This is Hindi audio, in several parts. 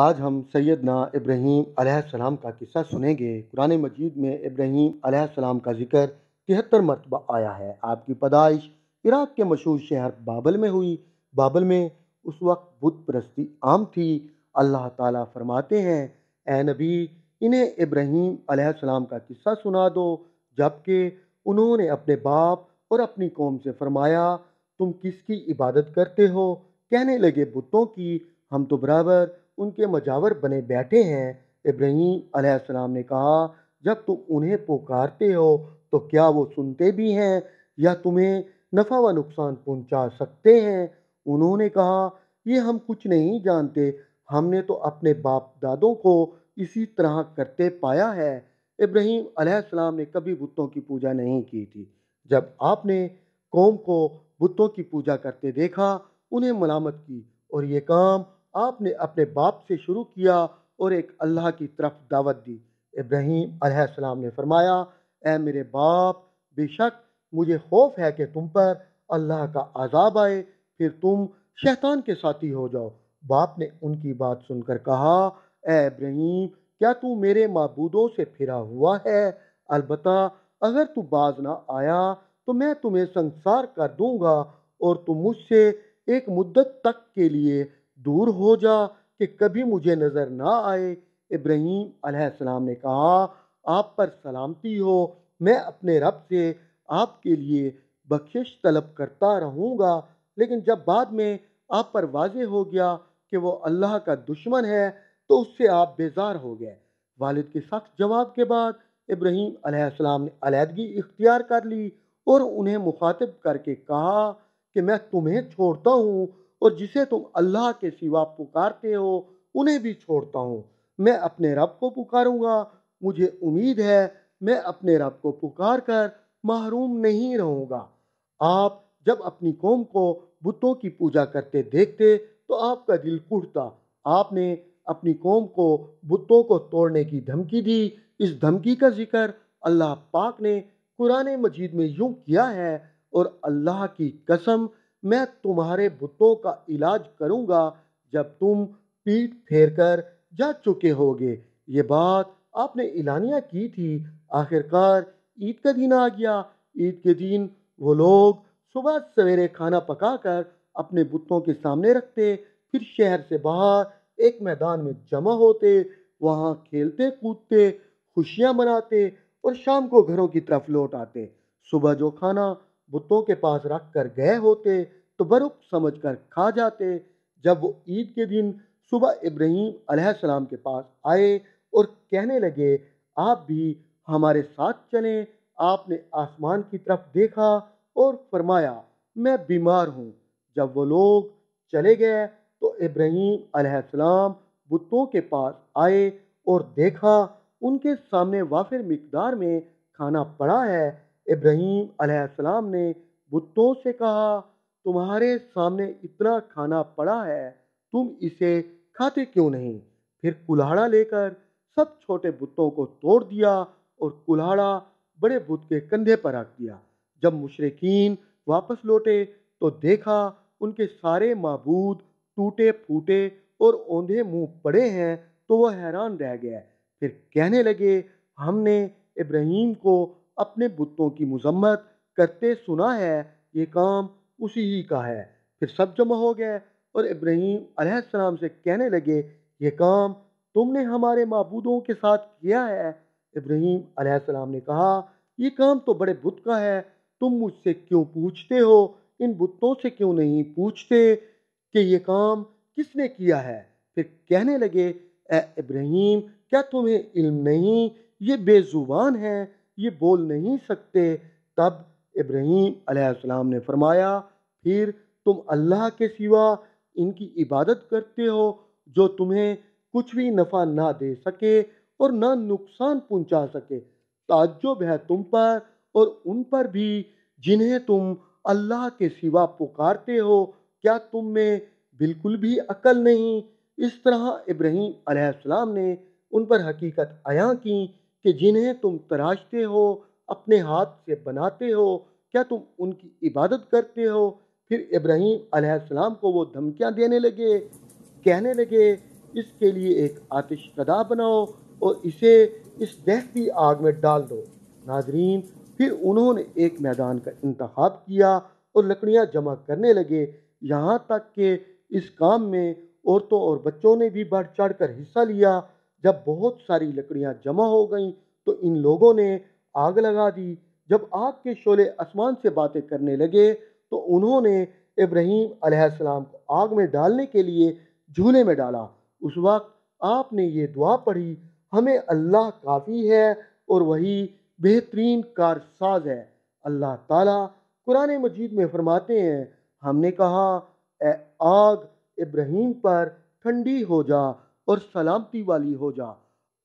आज हम सैदना इब्राहीम सलाम का किस्सा सुनेंगे कुरान मजीद में इब्राहीम सलाम का जिक्र तिहत्तर मरतबा आया है आपकी पैदाइश इराक के मशहूर शहर बाबल में हुई बाबल में उस वक्त बुत परस्ती आम थी अल्लाह ताला फरमाते हैं ए नबी इन्हें इब्राहीम सलाम का किस्सा सुना दो जबकि उन्होंने अपने बाप और अपनी कौम से फरमाया तुम किसकी इबादत करते हो कहने लगे बुतों की हम तो बराबर उनके मजावर बने बैठे हैं इब्राहिम अलैहिस्सलाम ने कहा जब तुम उन्हें पुकारते हो तो क्या वो सुनते भी हैं या तुम्हें नफ़ा व नुकसान पहुंचा सकते हैं उन्होंने कहा ये हम कुछ नहीं जानते हमने तो अपने बाप दादों को इसी तरह करते पाया है इब्राहिम अलैहिस्सलाम ने कभी बुतों की पूजा नहीं की थी जब आपने कौम को बुतों की पूजा करते देखा उन्हें मलामत की और ये काम आपने अपने बाप से शुरू किया और एक अल्लाह की तरफ दावत दी इब्राहिम अलैहिस्सलाम ने फरमाया ए मेरे बाप बेशक मुझे खौफ है कि तुम पर अल्लाह का आज़ाब आए फिर तुम शैतान के साथी हो जाओ बाप ने उनकी बात सुनकर कहा ए इब्राहिम क्या तू मेरे मबूदों से फिरा हुआ है अलबत् अगर तू बाज ना आया तो मैं तुम्हें संसार कर दूंगा और तुम मुझसे एक मुद्दत तक के लिए दूर हो जा कि कभी मुझे नज़र ना आए इब्राहीम अलैहिस्सलाम ने कहा आप पर सलामती हो मैं अपने रब से आपके लिए बख्शिश तलब करता रहूँगा लेकिन जब बाद में आप पर वाज हो गया कि वो अल्लाह का दुश्मन है तो उससे आप बेजार हो गए वालिद के सख्त जवाब के बाद इब्राहीम अलैहिस्सलाम ने अलीहदगी इख्तियार कर ली और उन्हें मुखातिब करके कहा कि मैं तुम्हें छोड़ता हूँ और जिसे तुम अल्लाह के सिवा पुकारते हो उन्हें भी छोड़ता हूँ मैं अपने रब को पुकारूँगा मुझे उम्मीद है मैं अपने रब को पुकार कर महरूम नहीं रहूँगा आप जब अपनी कौम को बुतों की पूजा करते देखते तो आपका दिल कुढ़ता आपने अपनी कौम को बुतों को तोड़ने की धमकी दी इस धमकी का जिक्र अल्लाह पाक ने कुरान मजीद में यूँ किया है और अल्लाह की कसम मैं तुम्हारे बुतों का इलाज करूंगा जब तुम पीठ फेर कर जा चुके होगे ये बात आपने ऐलानिया की थी आखिरकार ईद का दिन आ गया ईद के दिन वो लोग सुबह सवेरे खाना पकाकर अपने बुतों के सामने रखते फिर शहर से बाहर एक मैदान में जमा होते वहाँ खेलते कूदते खुशियाँ मनाते और शाम को घरों की तरफ लौट आते सुबह जो खाना बुतों के पास रख कर गए होते तो बरुक समझ कर खा जाते जब वो ईद के दिन सुबह इब्राहिम सलाम के पास आए और कहने लगे आप भी हमारे साथ चलें आपने आसमान की तरफ देखा और फरमाया मैं बीमार हूँ जब वो लोग चले गए तो इब्राहिम सलाम बुतों के पास आए और देखा उनके सामने वाफिर मकदार में खाना पड़ा है इब्राहिम अलैहिस्सलाम ने बुतों से कहा तुम्हारे सामने इतना खाना पड़ा है तुम इसे खाते क्यों नहीं फिर कुल्हाड़ा लेकर सब छोटे बुतों को तोड़ दिया और कुल्हाड़ा बड़े बुत के कंधे पर रख दिया जब मुशरकिन वापस लौटे तो देखा उनके सारे मबूद टूटे फूटे और औंधे मुंह पड़े हैं तो वह हैरान रह गया फिर कहने लगे हमने इब्राहिम को अपने बुतों की मजम्मत करते सुना है ये काम उसी ही का है फिर सब जमा हो गए और इब्राहिम अलैहिस्सलाम से कहने लगे ये काम तुमने हमारे मबूदों के साथ किया है इब्राहिम अलैहिस्सलाम ने कहा ये काम तो बड़े बुत का है तुम मुझसे क्यों पूछते हो इन बुतों से क्यों नहीं पूछते कि ये काम किसने किया है फिर कहने लगे ए इब्राहिम क्या तुम्हें इल्म नहीं ये बेजुबान है ये बोल नहीं सकते तब इब्राहीम अलैहिस्सलाम ने फरमाया फिर तुम अल्लाह के सिवा इनकी इबादत करते हो जो तुम्हें कुछ भी नफ़ा ना दे सके और ना नुकसान पहुंचा सके ताज्जुब है तुम पर और उन पर भी जिन्हें तुम अल्लाह के सिवा पुकारते हो क्या तुम में बिल्कुल भी अकल नहीं इस तरह इब्राहीम अलैहिस्सलाम ने उन पर हकीकत आया की कि जिन्हें तुम तराशते हो अपने हाथ से बनाते हो क्या तुम उनकी इबादत करते हो फिर इब्राहिम अलैहिस्सलाम को वो धमकियाँ देने लगे कहने लगे इसके लिए एक आतिश कदा बनाओ और इसे इस दहती आग में डाल दो नाजरीन फिर उन्होंने एक मैदान का इंतखब किया और लकड़ियाँ जमा करने लगे यहाँ तक कि इस काम में औरतों और बच्चों ने भी बढ़ चढ़ कर हिस्सा लिया जब बहुत सारी लकड़ियां जमा हो गईं तो इन लोगों ने आग लगा दी जब आग के शोले आसमान से बातें करने लगे तो उन्होंने इब्राहिम अलैहिस्सलाम को आग में डालने के लिए झूले में डाला उस वक्त आपने ये दुआ पढ़ी हमें अल्लाह काफ़ी है और वही बेहतरीन कारसाज है अल्लाह ताला कुरान मजीद में फरमाते हैं हमने कहा ए आग इब्राहिम पर ठंडी हो जा और सलामती वाली हो जा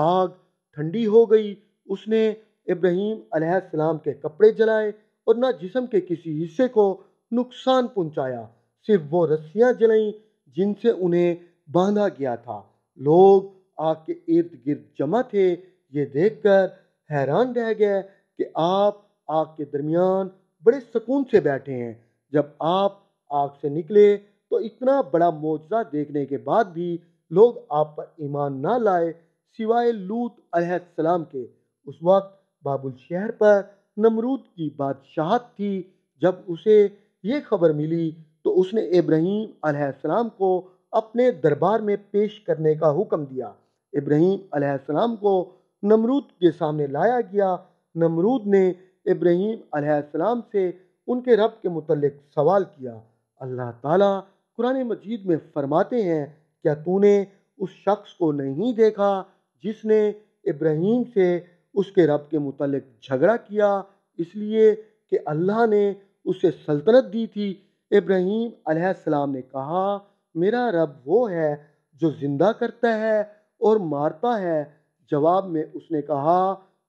आग ठंडी हो गई उसने इब्राहिम सलाम के कपड़े जलाए और ना जिसम के किसी हिस्से को नुकसान पहुंचाया सिर्फ वो रस्सियां जलाईं जिनसे उन्हें बांधा गया था लोग आग के इर्द गिर्द जमा थे ये देखकर हैरान रह गए कि आप आग के दरमियान बड़े सुकून से बैठे हैं जब आप आग से निकले तो इतना बड़ा मुआवजा देखने के बाद भी लोग आप पर ईमान ना लाए सिवाय लूत सलाम के उस वक्त बाबुल शहर पर नमरूद की बादशाहत थी जब उसे ये खबर मिली तो उसने इब्राहिम सलाम को अपने दरबार में पेश करने का हुक्म दिया इब्राहिम सलाम को नमरूद के सामने लाया गया नमरूद ने इब्राहिम सलाम से उनके रब के मुतलक सवाल किया अल्लाह ताला कुरान मजीद में फरमाते हैं क्या तूने उस शख्स को नहीं देखा जिसने इब्राहिम से उसके रब के मुतलक झगड़ा किया इसलिए कि अल्लाह ने उसे सल्तनत दी थी इब्राहिम अलैहिस्सलाम ने कहा मेरा रब वो है जो ज़िंदा करता है और मारता है जवाब में उसने कहा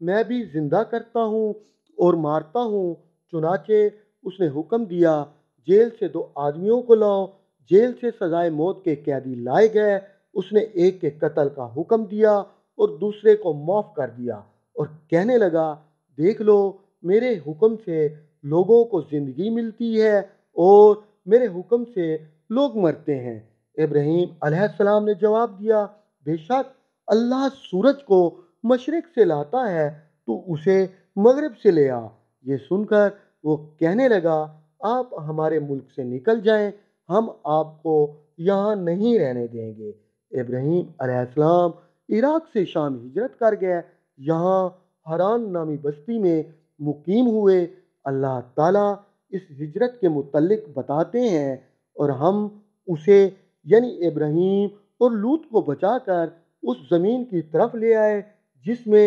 मैं भी ज़िंदा करता हूँ और मारता हूँ चुनाचे उसने हुक्म दिया जेल से दो आदमियों को लाओ जेल से सजाए मौत के कैदी लाए गए उसने एक के कत्ल का हुक्म दिया और दूसरे को माफ़ कर दिया और कहने लगा देख लो मेरे हुक्म से लोगों को ज़िंदगी मिलती है और मेरे हुक्म से लोग मरते हैं इब्राहिम अलैहिस्सलाम ने जवाब दिया बेशक अल्लाह सूरज को मशरक से लाता है तो उसे मगरब से ले आ ये सुनकर वो कहने लगा आप हमारे मुल्क से निकल जाएं हम आपको यहाँ नहीं रहने देंगे इब्राहिम अलैहिस्सलाम इराक से शाम हिजरत कर गए यहाँ हरान नामी बस्ती में मुकीम हुए अल्लाह ताला इस हिजरत के मुतलक बताते हैं और हम उसे यानी इब्राहिम और लूत को बचाकर उस ज़मीन की तरफ ले आए जिसमें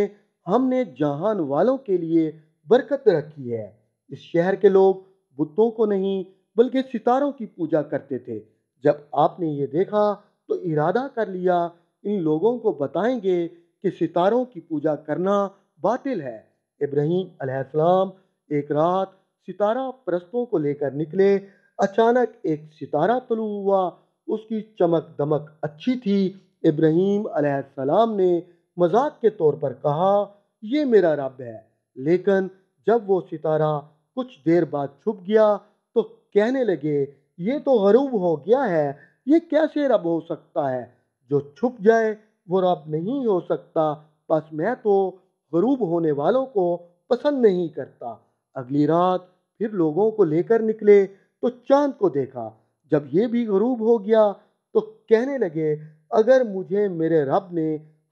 हमने जहान वालों के लिए बरकत रखी है इस शहर के लोग बुतों को नहीं बल्कि सितारों की पूजा करते थे जब आपने ये देखा तो इरादा कर लिया इन लोगों को बताएंगे कि सितारों की पूजा करना बातिल है इब्राहिम अलैहिस्सलाम एक रात सितारा परस्तों को लेकर निकले अचानक एक सितारा तलु हुआ उसकी चमक दमक अच्छी थी इब्राहिम अलैहिस्सलाम ने मजाक के तौर पर कहा ये मेरा रब है लेकिन जब वो सितारा कुछ देर बाद छुप गया कहने लगे ये तो गरूब हो गया है ये कैसे रब हो सकता है जो छुप जाए वो रब नहीं हो सकता बस मैं तो गरूब होने वालों को पसंद नहीं करता अगली रात फिर लोगों को लेकर निकले तो चांद को देखा जब ये भी गरूब हो गया तो कहने लगे अगर मुझे मेरे रब ने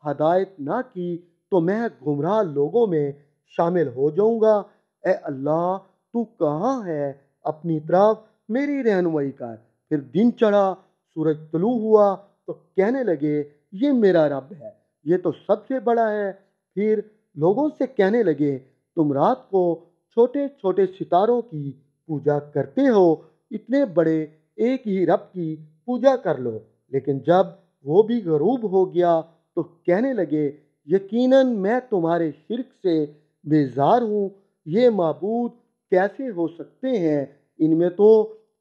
हदायत ना की तो मैं गुमराह लोगों में शामिल हो जाऊंगा ए अल्लाह तू कहाँ है अपनी तरफ मेरी रहनुमाई कर फिर दिन चढ़ा सूरज तलू हुआ तो कहने लगे ये मेरा रब है ये तो सबसे बड़ा है फिर लोगों से कहने लगे तुम रात को छोटे छोटे सितारों की पूजा करते हो इतने बड़े एक ही रब की पूजा कर लो लेकिन जब वो भी गरूब हो गया तो कहने लगे यकीनन मैं तुम्हारे शिरक से बेजार हूँ ये मबूद कैसे हो सकते हैं इनमें तो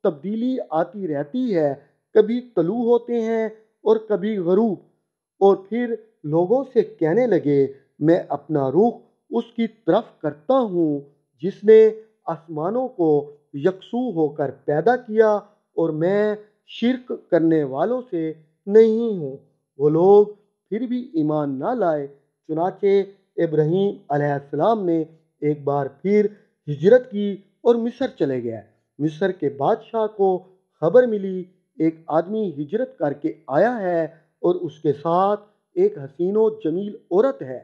तब्दीली आती रहती है कभी तलू होते हैं और कभी गरूब और फिर लोगों से कहने लगे मैं अपना रुख उसकी तरफ करता हूँ जिसने आसमानों को यकसू होकर पैदा किया और मैं शिरक करने वालों से नहीं हूँ वो लोग फिर भी ईमान ना लाए चुनाचे इब्राहीम अलैहिस्सलाम ने एक बार फिर हिजरत की और मिस्र चले गया मिस्र के बादशाह को खबर मिली एक आदमी हिजरत करके आया है और उसके साथ एक हसीनो जमील औरत है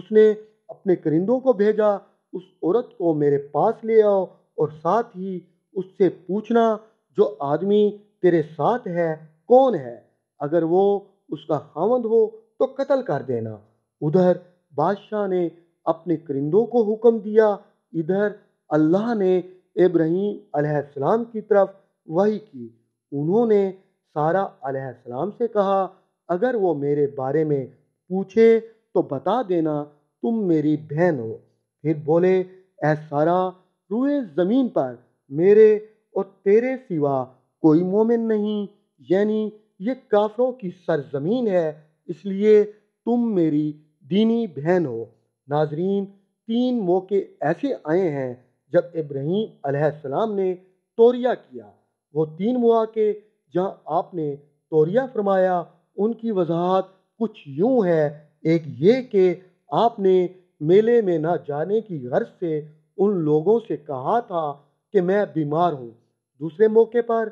उसने अपने करिंदों को भेजा उस औरत को मेरे पास ले आओ और साथ ही उससे पूछना जो आदमी तेरे साथ है कौन है अगर वो उसका हामद हो तो कत्ल कर देना उधर बादशाह ने अपने करिंदों को हुक्म दिया इधर अल्लाह ने इब्राहिम की तरफ वही की उन्होंने सारा अलैहिस्सलाम से कहा अगर वो मेरे बारे में पूछे तो बता देना तुम मेरी बहन हो फिर बोले ऐ सारा रुए ज़मीन पर मेरे और तेरे सिवा कोई मोमिन नहीं यानी ये काफरों की सरजमीन है इसलिए तुम मेरी दीनी बहन हो नाजरीन तीन मौके ऐसे आए हैं जब इब्राहिम सलाम ने तोरिया किया वो तीन मौाक़े जहाँ आपने तोरिया फरमाया उनकी वजाहत कुछ यूं है एक ये कि आपने मेले में ना जाने की गर्ज से उन लोगों से कहा था कि मैं बीमार हूँ दूसरे मौके पर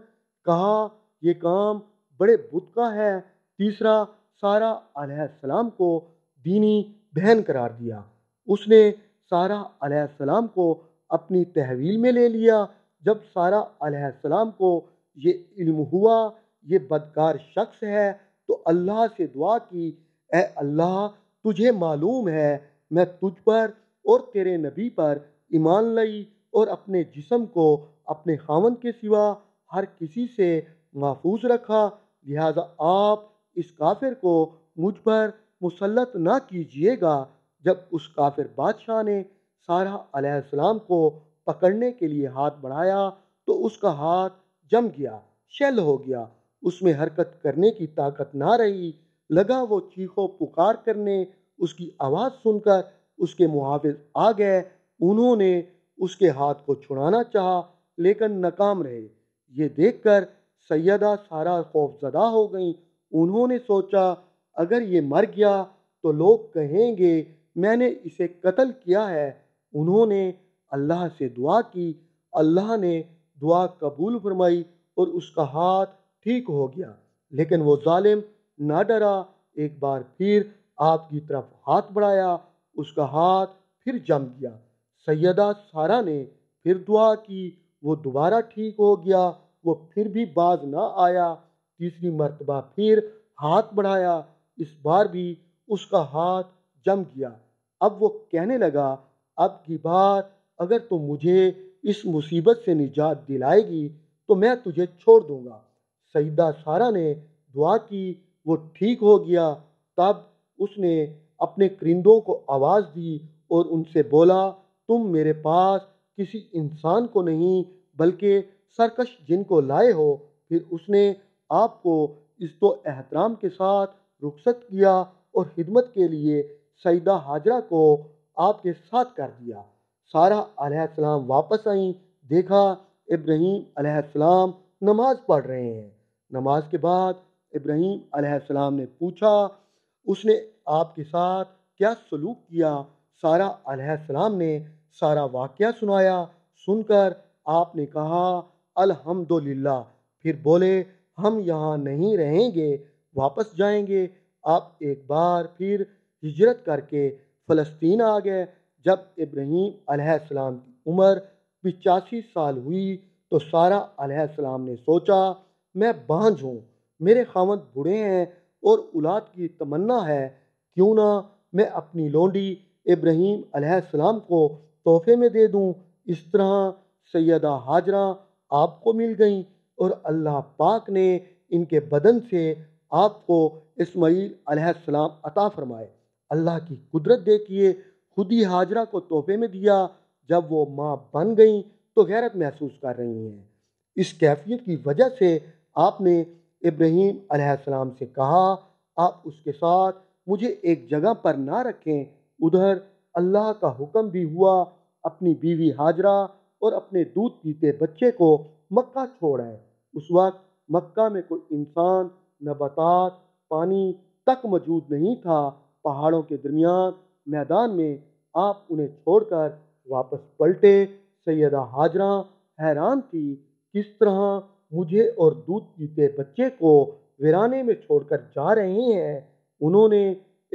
कहा ये काम बड़े बुत का है तीसरा सारा सलाम को दीनी बहन करार दिया उसने सारा सलाम को अपनी तहवील में ले लिया जब सारा अलैहिस्सलाम को ये इल्म हुआ ये बदकार शख्स है तो अल्लाह से दुआ की ए अल्लाह तुझे मालूम है मैं तुझ पर और तेरे नबी पर ईमान लाई और अपने जिसम को अपने खावन के सिवा हर किसी से महफूज रखा लिहाजा आप इस काफिर को मुझ पर मुसलत ना कीजिएगा जब उस काफिर बादशाह ने सारा को पकड़ने के लिए हाथ बढ़ाया तो उसका हाथ जम गया शैल हो गया उसमें हरकत करने की ताकत ना रही लगा वो चीखों पुकार करने उसकी आवाज़ सुनकर उसके मुहाफिज आ गए उन्होंने उसके हाथ को छुड़ाना चाहा लेकिन नाकाम रहे ये देखकर सैदा सारा खौफजदा हो गई उन्होंने सोचा अगर ये मर गया तो लोग कहेंगे मैंने इसे कत्ल किया है उन्होंने अल्लाह से दुआ की अल्लाह ने दुआ कबूल फरमाई और उसका हाथ ठीक हो गया लेकिन वो जालिम ना डरा एक बार फिर आपकी तरफ हाथ बढ़ाया उसका हाथ फिर जम गया सैदा सारा ने फिर दुआ की वो दोबारा ठीक हो गया वो फिर भी बाज ना आया तीसरी मरतबा फिर हाथ बढ़ाया इस बार भी उसका हाथ जम गया अब वो कहने लगा अब की बार अगर तुम तो मुझे इस मुसीबत से निजात दिलाएगी तो मैं तुझे छोड़ दूंगा सईदा सारा ने दुआ की वो ठीक हो गया तब उसने अपने करिंदों को आवाज़ दी और उनसे बोला तुम मेरे पास किसी इंसान को नहीं बल्कि सरकश जिनको लाए हो फिर उसने आपको इस तो एहतराम के साथ रुखसत किया और खिदमत के लिए सईदा हाजरा को आपके साथ कर दिया सारा अलैहिस्सलाम वापस आई देखा इब्राहिम अलैहिस्सलाम नमाज पढ़ रहे हैं नमाज के बाद इब्राहिम अलैहिस्सलाम ने पूछा उसने आपके साथ क्या सलूक किया सारा अलैहिस्सलाम ने सारा वाक्य सुनाया सुनकर आपने कहा अल्हम्दुलिल्लाह फिर बोले हम यहाँ नहीं रहेंगे वापस जाएंगे आप एक बार फिर हिजरत करके फ़लस्तीन आ गए जब इब्राहीम अलैहिस्सलाम की उम्र पिचासी साल हुई तो सारा अलैहिस्सलाम ने सोचा मैं बांझ हूँ मेरे खामद बूढ़े हैं और औलाद की तमन्ना है क्यों ना मैं अपनी लोंडी इब्राहीम अलैहिस्सलाम को तोहफे में दे दूँ इस तरह सैदा हाजरा आपको मिल गई और अल्लाह पाक ने इनके बदन से आपको इस्माईल अलैहिस्सलाम अता फरमाए अल्लाह की कुदरत देखिए खुद ही हाजरा को तोहफे में दिया जब वो माँ बन गई तो गैरत महसूस कर रही हैं इस कैफियत की वजह से आपने इब्राहिम अलैहिस्सलाम से कहा आप उसके साथ मुझे एक जगह पर ना रखें उधर अल्लाह का हुक्म भी हुआ अपनी बीवी हाजरा और अपने दूध पीते बच्चे को मक्का छोड़ आए उस वक्त मक्का में कोई इंसान नबातात पानी तक मौजूद नहीं था पहाड़ों के दरमियान मैदान में आप उन्हें छोड़कर वापस पलटे सैदा हाजरा हैरान थी किस तरह मुझे और दूध पीते बच्चे को वीराने में छोड़कर जा रहे हैं उन्होंने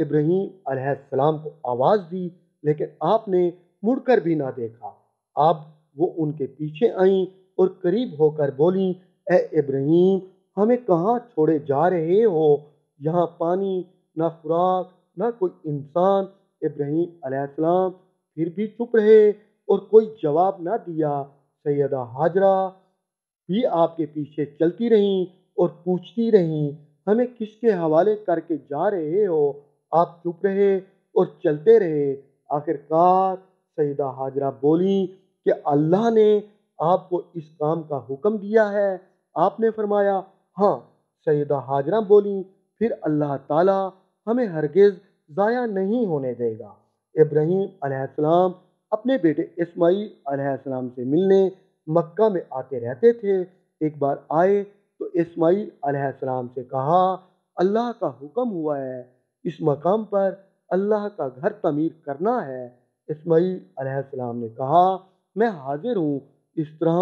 इब्राहिम अलैहिस्सलाम को आवाज़ दी लेकिन आपने मुड़कर भी ना देखा अब वो उनके पीछे आई और करीब होकर बोली ए इब्राहिम हमें कहाँ छोड़े जा रहे हो यहाँ पानी ना खुराक ना कोई इंसान इब्राहिम अलैहिस्सलाम फिर भी चुप रहे और कोई जवाब ना दिया सैदा हाजरा भी आपके पीछे चलती रहीं और पूछती रहीं हमें किसके हवाले करके जा रहे हो आप चुप रहे और चलते रहे आखिरकार सईदा हाजरा बोली कि अल्लाह ने आपको इस काम का हुक्म दिया है आपने फरमाया हाँ सईदा हाजरा बोली फिर अल्लाह ताला हमें हरगिज़ ज़ाया नहीं होने देगा इब्राहिम अलैहिस्सलाम अपने बेटे इस्माइल अलैहिस्सलाम से मिलने मक्का में आते रहते थे एक बार आए तो इस्माइल अलैहिस्सलाम से कहा अल्लाह का हुक्म हुआ है इस मकाम पर अल्लाह का घर तमीर करना है इस्माइल अलैहिस्सलाम ने कहा मैं हाजिर हूँ इस तरह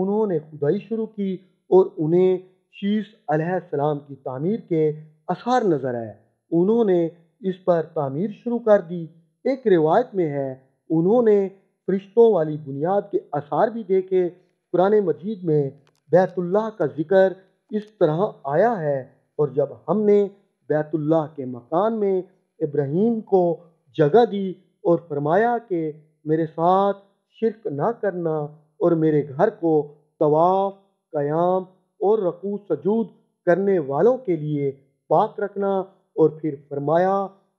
उन्होंने खुदाई शुरू की और उन्हें शीश अलैहिस्सलाम की तामीर के आसार नज़र आए उन्होंने इस पर तामीर शुरू कर दी एक रिवायत में है उन्होंने फरिश्तों वाली बुनियाद के आसार भी देखे कुरान मजीद में बैतुल्लाह का जिक्र इस तरह आया है और जब हमने बैतुल्लाह के मकान में इब्राहिम को जगह दी और फरमाया कि मेरे साथ शिरक ना करना और मेरे घर को तवाफ़ कयाम और रकू सजूद करने वालों के लिए पाक रखना और फिर फरमाया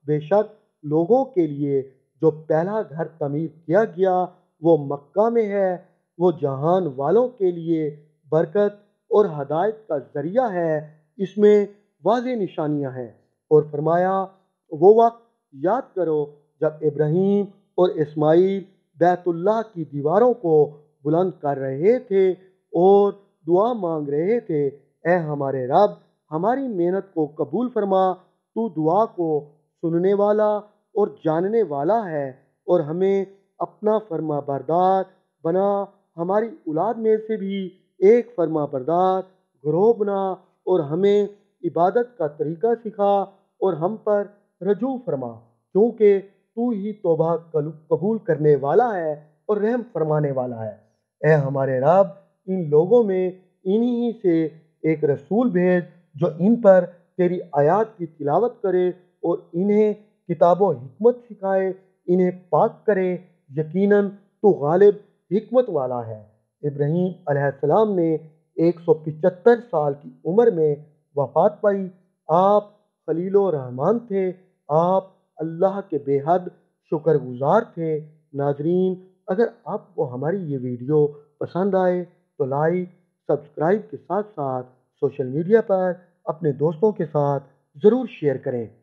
बेशक लोगों के लिए जो पहला घर तमीर किया गया वो मक्का में है वो जहान वालों के लिए बरकत और हदायत का ज़रिया है इसमें वाज निशानियाँ हैं और फरमाया वो वक्त याद करो जब इब्राहिम और इस्माइल बैतुल्लाह की दीवारों को बुलंद कर रहे थे और दुआ मांग रहे थे ए हमारे रब हमारी मेहनत को कबूल फरमा तू दुआ को सुनने वाला और जानने वाला है और हमें अपना फर्मा बरदार बना हमारी औलाद में से भी एक फर्मा बरदार ग्रोह बना और हमें इबादत का तरीका सिखा और हम पर रजू फरमा क्योंकि तू ही तोबा कबूल करने वाला है और रहम फरमाने वाला है ऐ हमारे रब इन लोगों में इन्हीं से एक रसूल भेज जो इन पर तेरी आयात की तिलावत करे और इन्हें किताबों हिकमत सिखाए इन्हें पाक करे यकीनन तो गालिब हमत वाला है इब्राहिम अलैहिस्सलाम ने 175 साल की उम्र में वफात पाई आप खलील रहमान थे आप अल्लाह के बेहद शुक्रगुजार थे नाजरीन अगर आपको हमारी ये वीडियो पसंद आए तो लाइक सब्सक्राइब के साथ साथ सोशल मीडिया पर अपने दोस्तों के साथ ज़रूर शेयर करें